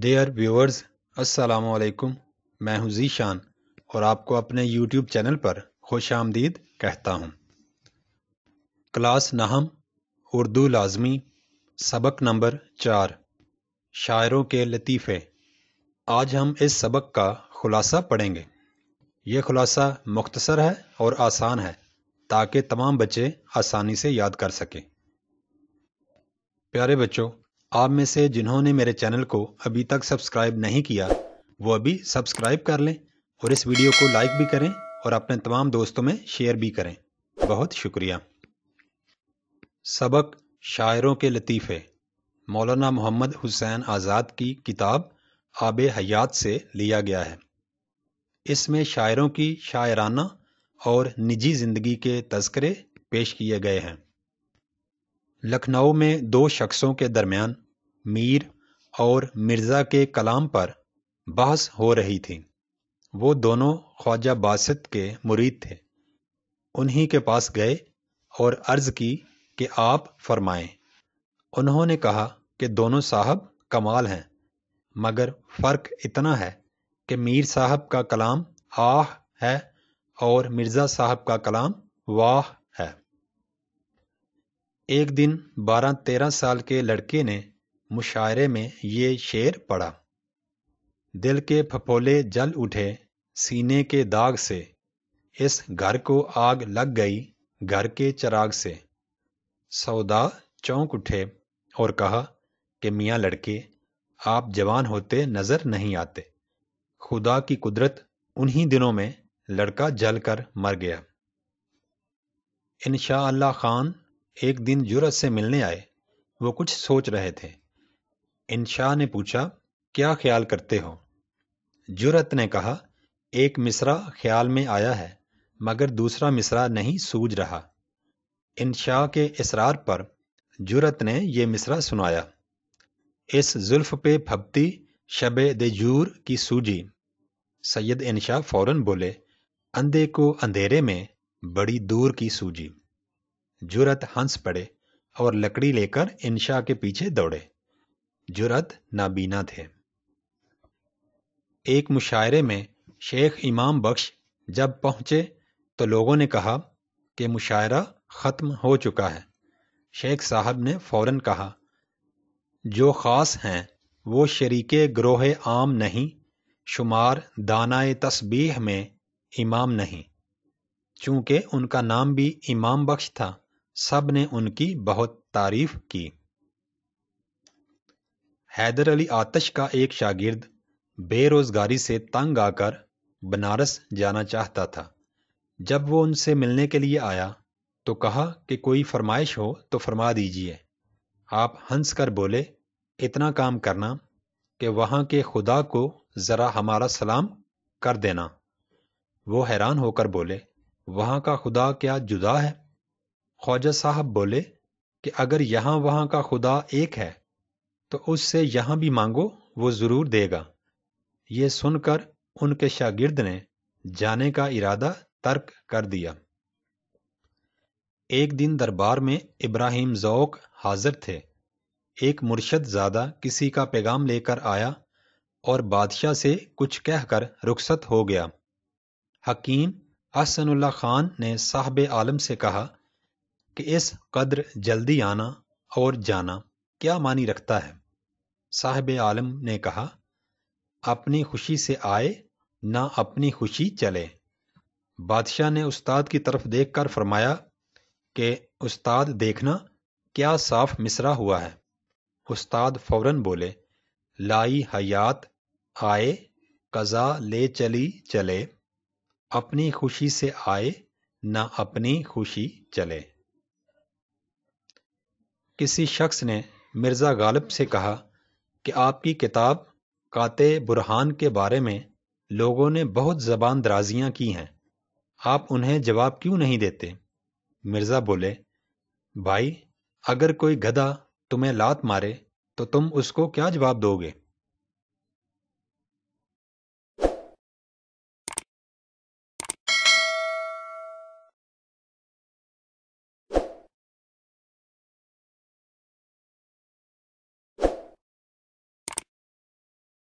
Dare viewers अस्सलाम वालेकुम मैं हूं जीशान और आपको अपने यूट्यूब चैनल पर खुश आमदीद कहता हूं। क्लास नाहम उर्दू लाजमी सबक नंबर चार शायरों के लतीफ़े आज हम इस सबक का ख़ुलासा पढ़ेंगे ये खुलासा मुख्तसर है और आसान है ताकि तमाम बच्चे आसानी से याद कर सकें प्यारे बच्चों आप में से जिन्होंने मेरे चैनल को अभी तक सब्सक्राइब नहीं किया वो अभी सब्सक्राइब कर लें और इस वीडियो को लाइक भी करें और अपने तमाम दोस्तों में शेयर भी करें बहुत शुक्रिया सबक शायरों के लतीफ़े मौलाना मोहम्मद हुसैन आज़ाद की किताब आब हयात से लिया गया है इसमें शायरों की शायराना और निजी ज़िंदगी के तस्करे पेश किए गए हैं लखनऊ में दो शख्सों के दरमियान मीर और मिर्ज़ा के कलाम पर बहस हो रही थी वो दोनों ख्वाजा बासित के मुरीद थे उन्हीं के पास गए और अर्ज़ की कि आप फरमाएं उन्होंने कहा कि दोनों साहब कमाल हैं मगर फ़र्क इतना है कि मीर साहब का कलाम आह है और मिर्ज़ा साहब का कलाम वाह है एक दिन बारह तेरह साल के लड़के ने मुशायरे में ये शेर पढ़ा दिल के फपोले जल उठे सीने के दाग से इस घर को आग लग गई घर के चराग से सौदा चौंक उठे और कहा कि मियाँ लड़के आप जवान होते नज़र नहीं आते खुदा की कुदरत उन्हीं दिनों में लड़का जलकर मर गया इन शाह खान एक दिन जुरत से मिलने आए वो कुछ सोच रहे थे इनशाह ने पूछा क्या ख्याल करते हो जुरत ने कहा एक मिसरा ख्याल में आया है मगर दूसरा मिसरा नहीं सूझ रहा इनशाह के इसरार पर जुरत ने यह मिसरा सुनाया इस जुल्फ पे फपती शब दूर की सूजी सैयद इनशा फौरन बोले अंधे को अंधेरे में बड़ी दूर की सूजी जुरत हंस पड़े और लकड़ी लेकर इंशा के पीछे दौड़े जुरत नाबीना थे एक मुशायरे में शेख इमाम बख्श जब पहुंचे तो लोगों ने कहा कि मुशायरा ख़त्म हो चुका है शेख साहब ने फ़ौरन कहा जो ख़ास हैं वो शरीक ग्रोह आम नहीं शुमार दानाए तस्बीह में इमाम नहीं चूंकि उनका नाम भी इमाम बख्श था सब ने उनकी बहुत तारीफ की हैदर अली आतश का एक शागिर्द बेरोज़गारी से तंग आकर बनारस जाना चाहता था जब वो उनसे मिलने के लिए आया तो कहा कि कोई फरमाइश हो तो फरमा दीजिए आप हंस कर बोले इतना काम करना कि वहाँ के खुदा को ज़रा हमारा सलाम कर देना वो हैरान होकर बोले वहाँ का खुदा क्या जुदा है ख्वाजा साहब बोले कि अगर यहाँ वहां का खुदा एक है तो उससे यहाँ भी मांगो वो ज़रूर देगा ये सुनकर उनके शागिर्द ने जाने का इरादा तर्क कर दिया एक दिन दरबार में इब्राहिम जौक हाजिर थे एक मुर्शद ज़्यादा किसी का पैगाम लेकर आया और बादशाह से कुछ कहकर रुखसत हो गया हकीम असनुल्ला खान ने साहब आलम से कहा कि इस कद्र जल्दी आना और जाना क्या मानी रखता है साहब आलम ने कहा अपनी खुशी से आए ना अपनी खुशी चले बादशाह ने उस्ताद की तरफ देखकर फरमाया कि उस्ताद देखना क्या साफ मिसरा हुआ है उस्ताद फौरन बोले लाई हयात आए कज़ा ले चली चले अपनी खुशी से आए ना अपनी खुशी चले किसी शख्स ने मिर्ज़ा गालिब से कहा कि आपकी किताब कात बुरहान के बारे में लोगों ने बहुत ज़बान दराजियाँ की हैं आप उन्हें जवाब क्यों नहीं देते मिर्ज़ा बोले भाई अगर कोई गधा तुम्हें लात मारे तो तुम उसको क्या जवाब दोगे